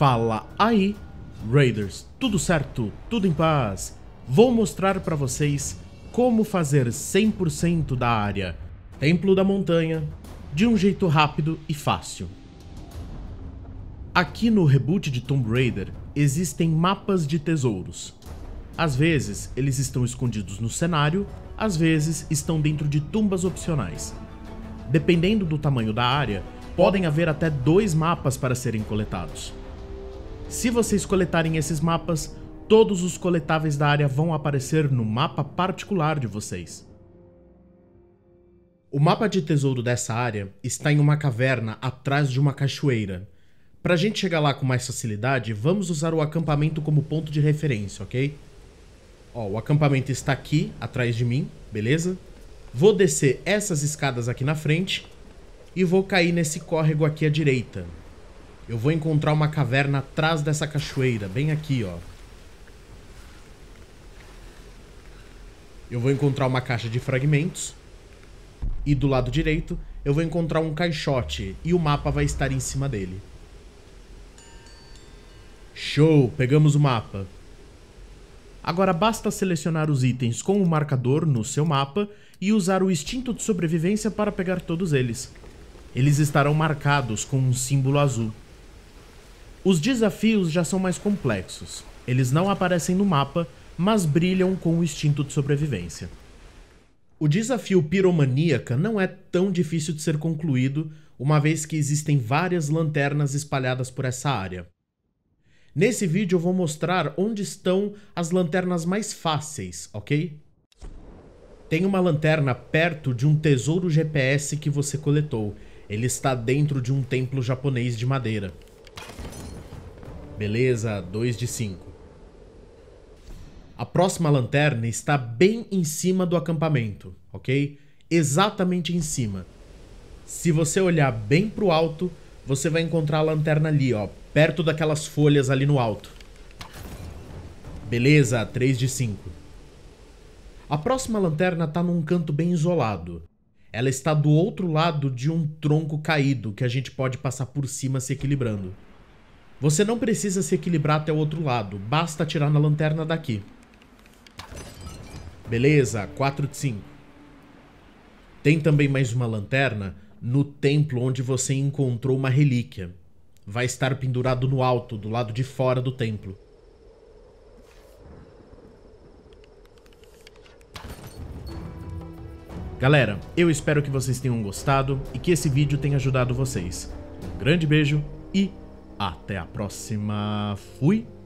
Fala aí, Raiders, tudo certo, tudo em paz? Vou mostrar para vocês como fazer 100% da área Templo da Montanha de um jeito rápido e fácil. Aqui no reboot de Tomb Raider existem mapas de tesouros. Às vezes eles estão escondidos no cenário, às vezes estão dentro de tumbas opcionais. Dependendo do tamanho da área, podem haver até dois mapas para serem coletados. Se vocês coletarem esses mapas, todos os coletáveis da área vão aparecer no mapa particular de vocês. O mapa de tesouro dessa área está em uma caverna atrás de uma cachoeira. Para a gente chegar lá com mais facilidade, vamos usar o acampamento como ponto de referência, ok? Ó, o acampamento está aqui, atrás de mim, beleza? Vou descer essas escadas aqui na frente e vou cair nesse córrego aqui à direita, eu vou encontrar uma caverna atrás dessa cachoeira, bem aqui, ó. Eu vou encontrar uma caixa de fragmentos. E do lado direito, eu vou encontrar um caixote. E o mapa vai estar em cima dele. Show! Pegamos o mapa. Agora basta selecionar os itens com o marcador no seu mapa e usar o instinto de sobrevivência para pegar todos eles. Eles estarão marcados com um símbolo azul. Os desafios já são mais complexos. Eles não aparecem no mapa, mas brilham com o instinto de sobrevivência. O desafio piromaníaca não é tão difícil de ser concluído, uma vez que existem várias lanternas espalhadas por essa área. Nesse vídeo eu vou mostrar onde estão as lanternas mais fáceis, ok? Tem uma lanterna perto de um tesouro GPS que você coletou. Ele está dentro de um templo japonês de madeira. Beleza, 2 de 5. A próxima lanterna está bem em cima do acampamento, ok? Exatamente em cima. Se você olhar bem para o alto, você vai encontrar a lanterna ali, ó, perto daquelas folhas ali no alto. Beleza, 3 de 5. A próxima lanterna está num canto bem isolado. Ela está do outro lado de um tronco caído que a gente pode passar por cima se equilibrando. Você não precisa se equilibrar até o outro lado, basta atirar na lanterna daqui. Beleza, 4 de 5. Tem também mais uma lanterna no templo onde você encontrou uma relíquia. Vai estar pendurado no alto, do lado de fora do templo. Galera, eu espero que vocês tenham gostado e que esse vídeo tenha ajudado vocês. Um grande beijo e até a próxima. Fui.